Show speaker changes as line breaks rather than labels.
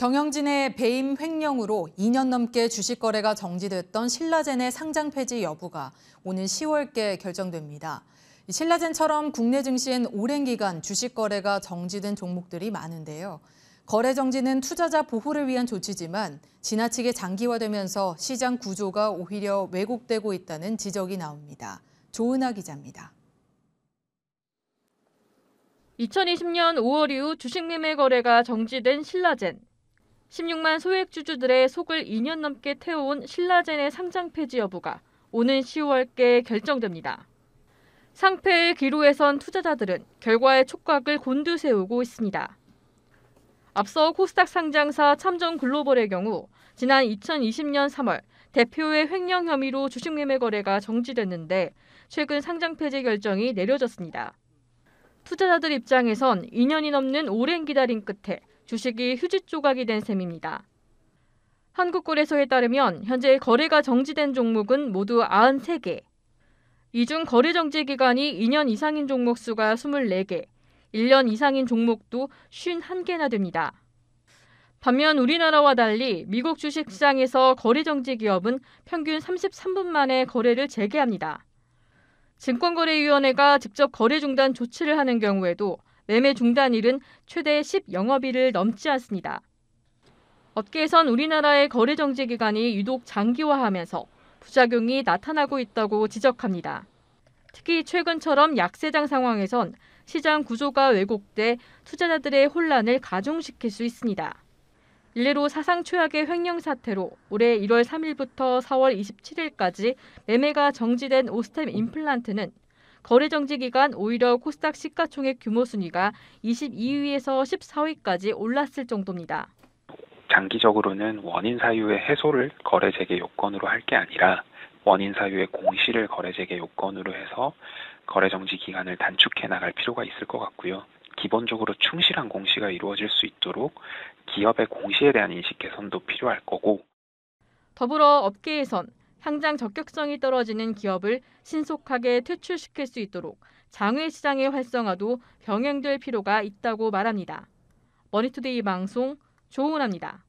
경영진의 배임 횡령으로 2년 넘게 주식 거래가 정지됐던 신라젠의 상장 폐지 여부가 오는 10월께 결정됩니다. 신라젠처럼 국내 증시엔 오랜 기간 주식 거래가 정지된 종목들이 많은데요. 거래 정지는 투자자 보호를 위한 조치지만 지나치게 장기화되면서 시장 구조가 오히려 왜곡되고 있다는 지적이 나옵니다. 조은아 기자입니다.
2020년 5월 이후 주식 매매 거래가 정지된 신라젠. 16만 소액 주주들의 속을 2년 넘게 태워온 신라젠의 상장 폐지 여부가 오는 10월께 결정됩니다. 상패의 기로에선 투자자들은 결과의 촉각을 곤두세우고 있습니다. 앞서 코스닥 상장사 참전 글로벌의 경우 지난 2020년 3월 대표의 횡령 혐의로 주식 매매 거래가 정지됐는데 최근 상장 폐지 결정이 내려졌습니다. 투자자들 입장에선 2년이 넘는 오랜 기다림 끝에 주식이 휴지 조각이 된 셈입니다. 한국거래소에 따르면 현재 거래가 정지된 종목은 모두 93개. 이 중 거래 정지 기간이 2년 이상인 종목 수가 24개, 1년 이상인 종목도 51개나 됩니다. 반면 우리나라와 달리 미국 주식시장에서 거래 정지 기업은 평균 33분 만에 거래를 재개합니다. 증권거래위원회가 직접 거래 중단 조치를 하는 경우에도 매매 중단일은 최대 10영업일을 넘지 않습니다. 업계에선 우리나라의 거래 정지 기간이 유독 장기화하면서 부작용이 나타나고 있다고 지적합니다. 특히 최근처럼 약세장 상황에선 시장 구조가 왜곡돼 투자자들의 혼란을 가중시킬 수 있습니다. 일례로 사상 최악의 횡령 사태로 올해 1월 3일부터 4월 27일까지 매매가 정지된 오스템 임플란트는 거래 정지 기간 오히려 코스닥 시가총액 규모 순위가 22위에서 14위까지 올랐을 정도입니다.
장기적으로는 원인 사유의 해소를 거래 재개 요건으로 할 게 아니라 원인 사유의 공시를 거래 재개 요건으로 해서 거래 정지 기간을 단축해 나갈 필요가 있을 것 같고요. 기본적으로 충실한 공시가 이루어질 수 있도록 기업의 공시에 대한 인식 개선도 필요할 거고
더불어 업계에선 향장 적격성이 떨어지는 기업을 신속하게 퇴출시킬 수 있도록 장외 시장의 활성화도 병행될 필요가 있다고 말합니다. 머니투데이 방송 조은합니다.